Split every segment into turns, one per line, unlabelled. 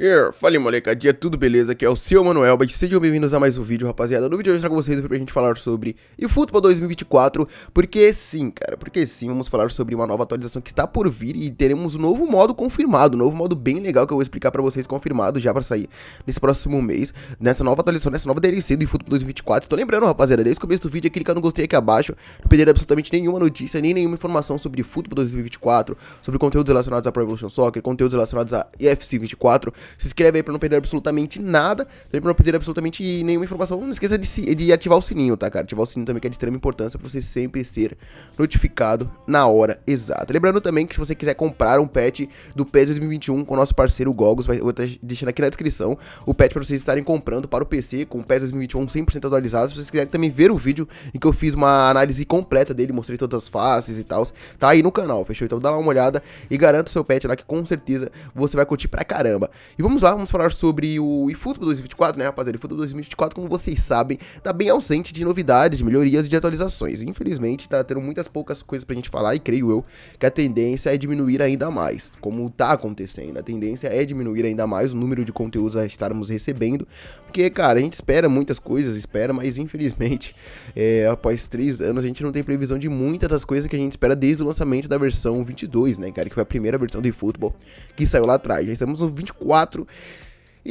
Yeah, fala molecadinha, tudo beleza? Aqui é o seu Manuel, mas sejam bem-vindos a mais um vídeo, rapaziada. No vídeo de hoje eu trago vocês pra gente falar sobre o Futebol 2024, porque sim, cara, porque sim, vamos falar sobre uma nova atualização que está por vir e teremos um novo modo confirmado, um novo modo bem legal que eu vou explicar pra vocês, confirmado já pra sair nesse próximo mês, nessa nova atualização, nessa nova DLC do Futebol 2024. Tô lembrando, rapaziada, desde o começo do vídeo, clica no gostei aqui abaixo, não perder absolutamente nenhuma notícia, nem nenhuma informação sobre Futebol 2024, sobre conteúdos relacionados a Pro Evolution Soccer, conteúdos relacionados a EFC 24, se inscreve aí pra não perder absolutamente nada. Também pra não perder absolutamente nenhuma informação. Não esqueça de, de ativar o sininho, tá, cara? Ativar o sininho também que é de extrema importância pra você sempre ser notificado na hora exata. Lembrando também que se você quiser comprar um pet do PES 2021 com o nosso parceiro Gogos, vai, vou estar tá deixando aqui na descrição o pet pra vocês estarem comprando para o PC com o PES 2021 100% atualizado. Se vocês quiserem também ver o vídeo em que eu fiz uma análise completa dele, mostrei todas as faces e tal, tá aí no canal, fechou? Então dá lá uma olhada e garanta o seu pet lá que com certeza você vai curtir pra caramba. E vamos lá, vamos falar sobre o eFootball 2024, né, rapaziada? O eFootball 2024, como vocês sabem, tá bem ausente de novidades, de melhorias e de atualizações. Infelizmente, tá tendo muitas poucas coisas pra gente falar e creio eu que a tendência é diminuir ainda mais, como tá acontecendo. A tendência é diminuir ainda mais o número de conteúdos a estarmos recebendo, porque, cara, a gente espera muitas coisas, espera, mas infelizmente, é, após três anos, a gente não tem previsão de muitas das coisas que a gente espera desde o lançamento da versão 22, né, cara? Que foi a primeira versão do eFootball que saiu lá atrás. Já estamos no 24 4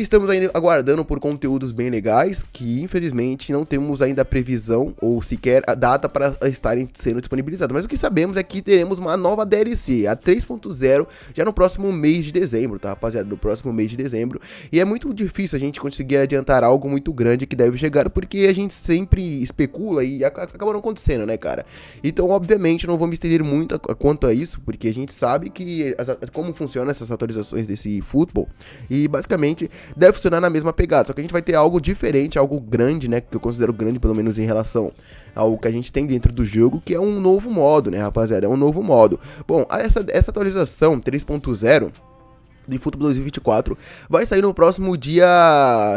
estamos ainda aguardando por conteúdos bem legais, que infelizmente não temos ainda a previsão ou sequer a data para estarem sendo disponibilizados Mas o que sabemos é que teremos uma nova DLC, a 3.0, já no próximo mês de dezembro, tá rapaziada? No próximo mês de dezembro. E é muito difícil a gente conseguir adiantar algo muito grande que deve chegar, porque a gente sempre especula e acaba não acontecendo, né, cara? Então, obviamente, não vou me estender muito quanto a isso, porque a gente sabe que as, como funcionam essas atualizações desse futebol. E basicamente deve funcionar na mesma pegada. Só que a gente vai ter algo diferente, algo grande, né? Que eu considero grande, pelo menos em relação ao que a gente tem dentro do jogo, que é um novo modo, né, rapaziada? É um novo modo. Bom, essa, essa atualização 3.0 de Futebol 2024 vai sair no próximo dia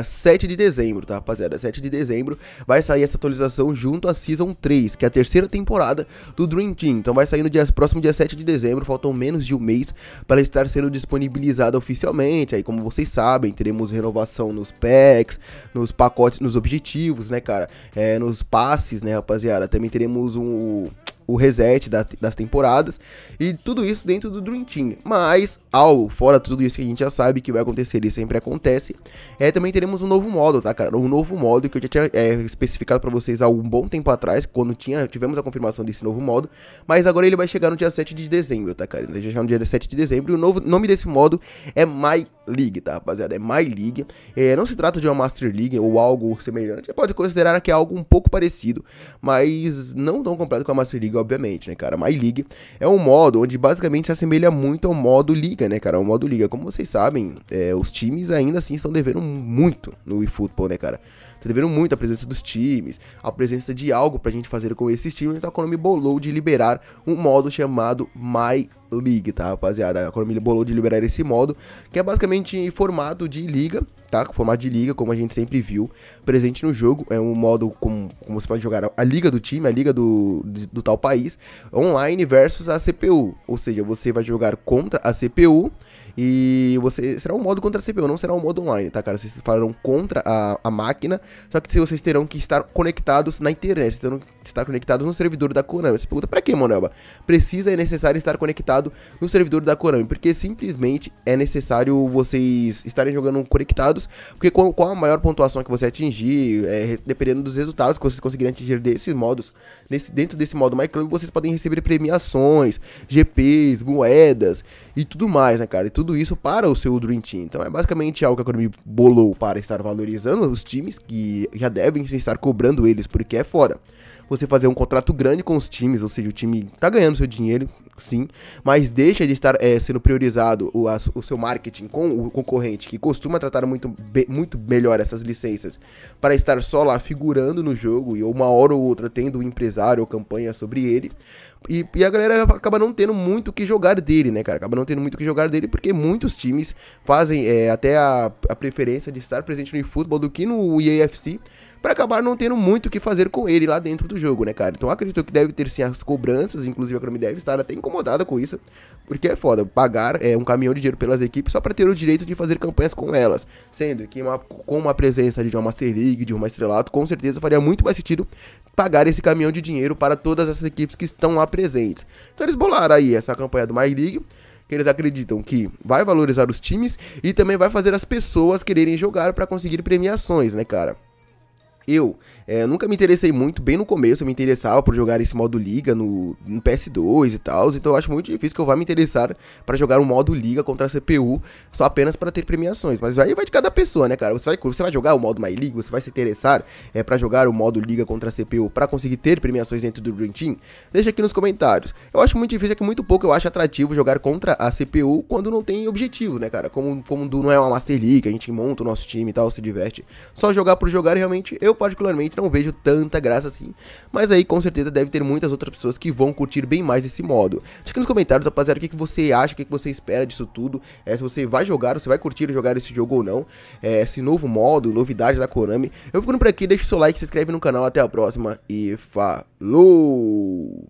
7 de dezembro, tá, rapaziada? 7 de dezembro vai sair essa atualização junto à Season 3, que é a terceira temporada do Dream Team. Então vai sair no dia, próximo dia 7 de dezembro, faltam menos de um mês para estar sendo disponibilizada oficialmente. Aí, como vocês sabem, teremos renovação nos packs, nos pacotes, nos objetivos, né, cara? É, nos passes, né, rapaziada? Também teremos um o reset da, das temporadas e tudo isso dentro do Dream Team. Mas, ao fora tudo isso que a gente já sabe que vai acontecer e sempre acontece, é, também teremos um novo modo, tá, cara? Um novo modo que eu já tinha é, especificado para vocês há um bom tempo atrás, quando tinha, tivemos a confirmação desse novo modo, mas agora ele vai chegar no dia 7 de dezembro, tá, cara? Ele vai chegar no dia 7 de dezembro e o novo, nome desse modo é My League, tá, rapaziada? É My League. É, não se trata de uma Master League ou algo semelhante, pode considerar que é algo um pouco parecido, mas não tão completo com a Master League, obviamente, né, cara? My League é um modo onde basicamente se assemelha muito ao modo liga, né, cara? O modo liga, como vocês sabem, é, os times ainda assim estão devendo muito no eFootball, né, cara? Tô devendo muito a presença dos times, a presença de algo pra gente fazer com esses times, então a Konami bolou de liberar um modo chamado My League, tá, rapaziada? A Chrome bolou de liberar esse modo, que é basicamente formato de liga, tá? Formato de liga, como a gente sempre viu, presente no jogo. É um modo como como você pode jogar a liga do time, a liga do, de, do tal país, online versus a CPU. Ou seja, você vai jogar contra a CPU e você será um modo contra a CPU, não será um modo online, tá, cara? Vocês farão contra a, a máquina, só que vocês terão que estar conectados na internet, terão que estar conectados no servidor da Konami. Você pergunta, pra que, Monelba? Precisa e é necessário estar conectado conectado no servidor da Konami, porque simplesmente é necessário vocês estarem jogando conectados, porque com, com a maior pontuação que você atingir, é, dependendo dos resultados que vocês conseguirem atingir desses modos, nesse, dentro desse modo MyClub, vocês podem receber premiações, GPs, moedas e tudo mais, né, cara? E tudo isso para o seu Dream Team. Então é basicamente algo que a Konami bolou para estar valorizando os times que já devem estar cobrando eles, porque é fora. Você fazer um contrato grande com os times, ou seja, o time tá ganhando seu dinheiro, sim, mas deixa de estar é, sendo priorizado o, a, o seu marketing com o concorrente, que costuma tratar muito, be, muito melhor essas licenças, para estar só lá figurando no jogo e uma hora ou outra tendo um empresário ou campanha sobre ele. E, e, a galera acaba não tendo muito o que jogar dele, né, cara? Acaba não tendo muito o que jogar dele porque muitos times fazem é, até a, a preferência de estar presente no futebol do que no EAFC para acabar não tendo muito o que fazer com ele lá dentro do jogo, né, cara? Então acredito que deve ter sim as cobranças, inclusive a Chrome deve estar até incomodada com isso, porque é foda pagar é, um caminhão de dinheiro pelas equipes só para ter o direito de fazer campanhas com elas, sendo que uma, com uma presença de uma Master League, de uma estrelato, com certeza faria muito mais sentido pagar esse caminhão de dinheiro para todas essas equipes que estão lá presentes. Então eles bolaram aí essa campanha do My League, que eles acreditam que vai valorizar os times e também vai fazer as pessoas quererem jogar para conseguir premiações, né, cara? eu é, nunca me interessei muito, bem no começo eu me interessava por jogar esse modo liga no, no PS2 e tal, então eu acho muito difícil que eu vá me interessar para jogar um modo liga contra a CPU só apenas para ter premiações, mas aí vai de cada pessoa, né, cara? Você vai, você vai jogar o modo My League, você vai se interessar é, para jogar o modo liga contra a CPU para conseguir ter premiações dentro do Dream Team? Deixa aqui nos comentários. Eu acho muito difícil, é que muito pouco eu acho atrativo jogar contra a CPU quando não tem objetivo, né, cara? Como, como não é uma Master League, a gente monta o nosso time e tal, se diverte. Só jogar por jogar realmente, eu particularmente não vejo tanta graça assim. Mas aí com certeza deve ter muitas outras pessoas que vão curtir bem mais esse modo. Deixa aqui nos comentários, rapaziada, o que, que você acha, o que, que você espera disso tudo. É, se você vai jogar, se vai curtir jogar esse jogo ou não. É, esse novo modo, novidade da Konami. Eu fico por aqui, deixa o seu like, se inscreve no canal, até a próxima e falou!